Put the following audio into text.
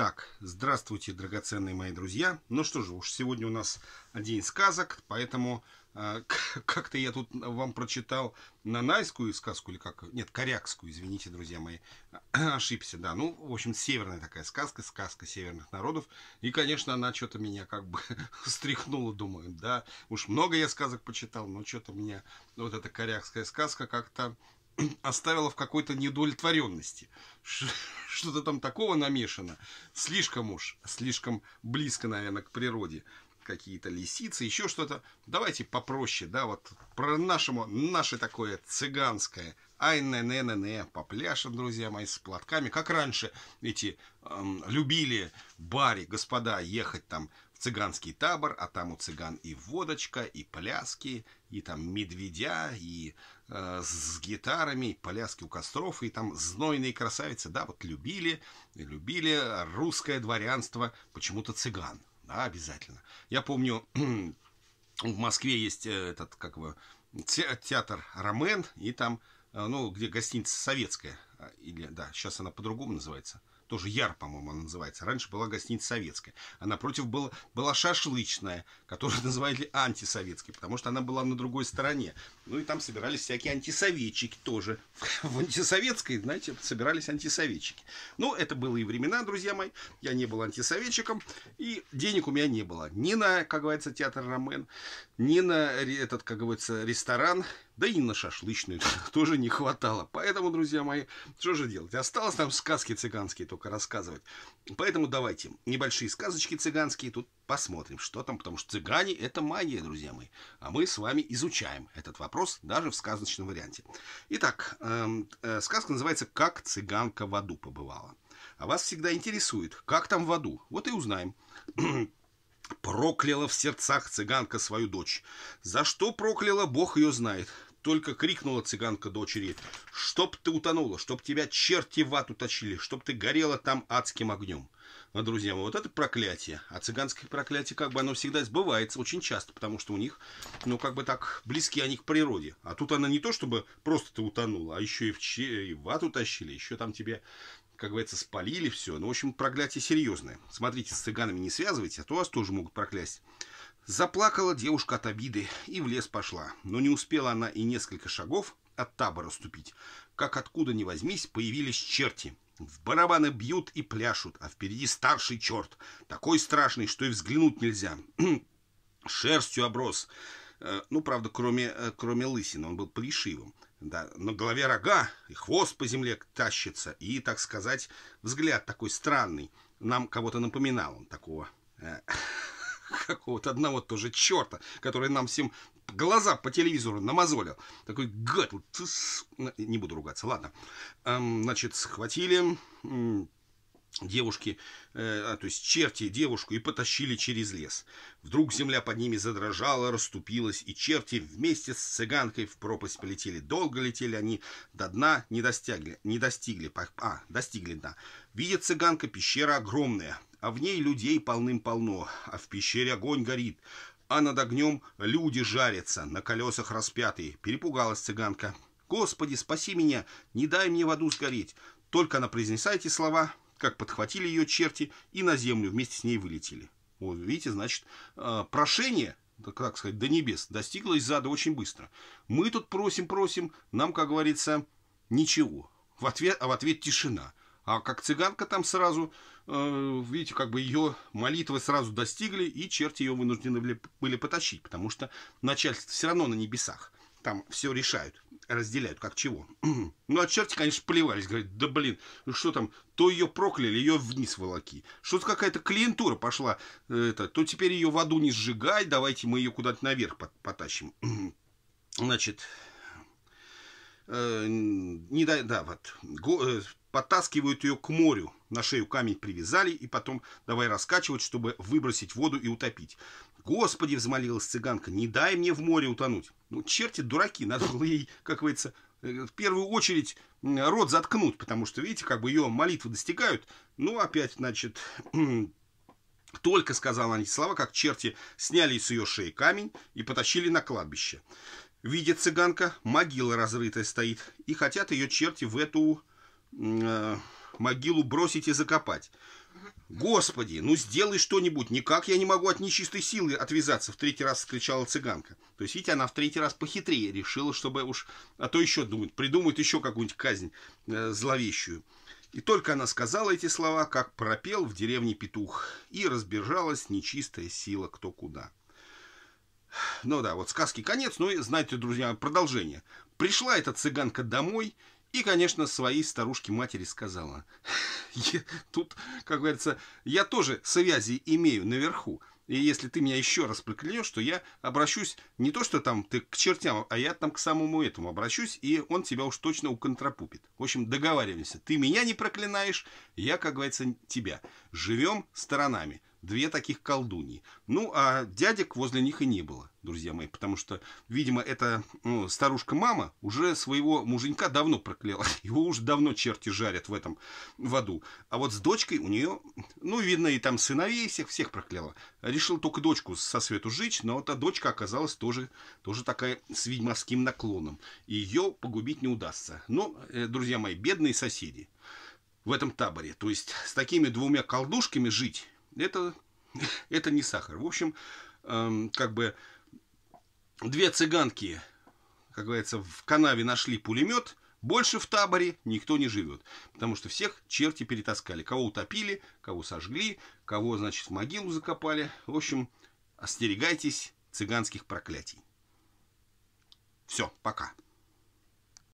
Так, здравствуйте, драгоценные мои друзья. Ну что же, уж сегодня у нас день сказок, поэтому э, как-то я тут вам прочитал нанайскую сказку, или как? Нет, корякскую, извините, друзья мои. Ошибся, да. Ну, в общем, северная такая сказка, сказка северных народов. И, конечно, она что-то меня как бы встряхнула, думаю, да. Уж много я сказок почитал, но что-то меня вот эта корякская сказка как-то оставила в какой-то недовлетворенности. Что-то там такого намешано. Слишком уж, слишком близко, наверное, к природе. Какие-то лисицы, еще что-то. Давайте попроще, да, вот про нашему, наше такое цыганское. Ай, не, не, не, не, попляшем, друзья мои, с платками. Как раньше эти эм, любили баре, господа, ехать там цыганский табор, а там у цыган и водочка, и пляски, и там медведя, и э, с гитарами, и пляски у костров, и там знойные красавицы, да, вот любили, любили русское дворянство, почему-то цыган, да, обязательно. Я помню, в Москве есть э, этот, как бы, театр Ромен, и там, э, ну, где гостиница советская, э, или, да, сейчас она по-другому называется, тоже Яр, по-моему, она называется. Раньше была гостиница советская. А напротив была, была шашлычная, которую называли антисоветской, потому что она была на другой стороне. Ну и там собирались всякие антисоветчики тоже. В антисоветской, знаете, собирались антисоветчики. Ну, это было и времена, друзья мои. Я не был антисоветчиком, и денег у меня не было. Ни на, как говорится, театр Ромен, ни на этот, как говорится, ресторан, да и на шашлычную тоже не хватало. Поэтому, друзья мои, что же делать? Осталось нам сказки цыганские только рассказывать. Поэтому давайте небольшие сказочки цыганские тут посмотрим, что там, потому что цыгане – это магия, друзья мои. А мы с вами изучаем этот вопрос даже в сказочном варианте. Итак, эм, э, сказка называется «Как цыганка в аду побывала». А вас всегда интересует, как там в аду? Вот и узнаем. Прокляла в сердцах цыганка свою дочь. За что прокляла, бог ее знает. Только крикнула цыганка дочери, чтоб ты утонула, чтоб тебя черти в ад уточили, чтоб ты горела там адским огнем. Но, друзья мои, вот это проклятие. А цыганское проклятие, как бы, оно всегда сбывается очень часто, потому что у них, ну, как бы так, близки они к природе. А тут она не то, чтобы просто ты утонула, а еще и в, че... и в ад утащили, еще там тебе как говорится, спалили все. Ну, в общем, проклятие серьезное. Смотрите, с цыганами не связывайте, а то вас тоже могут проклясть. Заплакала девушка от обиды и в лес пошла, но не успела она и несколько шагов от табора ступить, как откуда ни возьмись появились черти. В барабаны бьют и пляшут, а впереди старший черт, такой страшный, что и взглянуть нельзя. Шерстью оброс, э, ну, правда, кроме, э, кроме лысины, он был плешивым. Да, на голове рога, и хвост по земле тащится, и, так сказать, взгляд такой странный. Нам кого-то напоминал он такого э, какого-то одного тоже черта, который нам всем глаза по телевизору намазолил. Такой гад, не буду ругаться, ладно. Эм, значит, схватили, девушки, э, а, то есть черти девушку и потащили через лес. Вдруг земля под ними задрожала, расступилась, и черти вместе с цыганкой в пропасть полетели. Долго летели они, до дна не достигли, не достигли, а, достигли дна. Видит цыганка, пещера огромная, а в ней людей полным-полно, а в пещере огонь горит, а над огнем люди жарятся, на колесах распятые. Перепугалась цыганка. «Господи, спаси меня, не дай мне в аду сгореть!» Только она произнесла эти слова, как подхватили ее черти и на землю вместе с ней вылетели. Вот, видите, значит, э, прошение, так сказать, до небес достигло из ада очень быстро. Мы тут просим-просим, нам, как говорится, ничего. В ответ, а в ответ тишина. А как цыганка там сразу, э, видите, как бы ее молитвы сразу достигли, и черти ее вынуждены были, были потащить, потому что начальство все равно на небесах. Там все решают разделяют, как чего. ну, а черти, конечно, плевались. Говорят, да блин, ну что там, то ее прокляли, ее вниз волоки. Что-то какая-то клиентура пошла, э, это, то теперь ее в аду не сжигай, давайте мы ее куда-то наверх потащим. Значит, э, не да, да, вот, го, э, подтаскивают ее к морю. На шею камень привязали и потом давай раскачивать, чтобы выбросить воду и утопить. «Господи!» — взмолилась цыганка, «не дай мне в море утонуть!» Ну, черти дураки, надо было ей, как говорится, э, в первую очередь рот заткнуть, потому что, видите, как бы ее молитвы достигают. Ну, опять, значит, только сказала они слова, как черти сняли с ее шеи камень и потащили на кладбище. Видит цыганка, могила разрытая стоит, и хотят ее черти в эту э, могилу бросить и закопать. «Господи, ну сделай что-нибудь! Никак я не могу от нечистой силы отвязаться!» В третий раз скричала цыганка. То есть, видите, она в третий раз похитрее решила, чтобы уж... А то еще думает, придумает еще какую-нибудь казнь э, зловещую. И только она сказала эти слова, как пропел в деревне петух. И разбежалась нечистая сила кто куда. Ну да, вот сказки конец, но, ну знаете, друзья, продолжение. Пришла эта цыганка домой и, конечно, своей старушке-матери сказала. Тут, как говорится, я тоже связи имею наверху. И если ты меня еще раз проклянешь, то я обращусь не то, что там ты к чертям, а я там к самому этому обращусь, и он тебя уж точно уконтропупит. В общем, договариваемся. Ты меня не проклинаешь, я, как говорится, тебя. Живем сторонами две таких колдуньи. Ну, а дядек возле них и не было, друзья мои, потому что, видимо, эта ну, старушка-мама уже своего муженька давно прокляла. Его уже давно черти жарят в этом в аду. А вот с дочкой у нее, ну, видно, и там сыновей всех, всех прокляла. Решил только дочку со свету жить, но та дочка оказалась тоже, тоже такая с ведьмовским наклоном. ее погубить не удастся. Но, э, друзья мои, бедные соседи в этом таборе. То есть с такими двумя колдушками жить это, это не сахар. В общем, эм, как бы две цыганки, как говорится, в канаве нашли пулемет. Больше в таборе никто не живет, потому что всех черти перетаскали. Кого утопили, кого сожгли, кого, значит, в могилу закопали. В общем, остерегайтесь цыганских проклятий. Все, пока.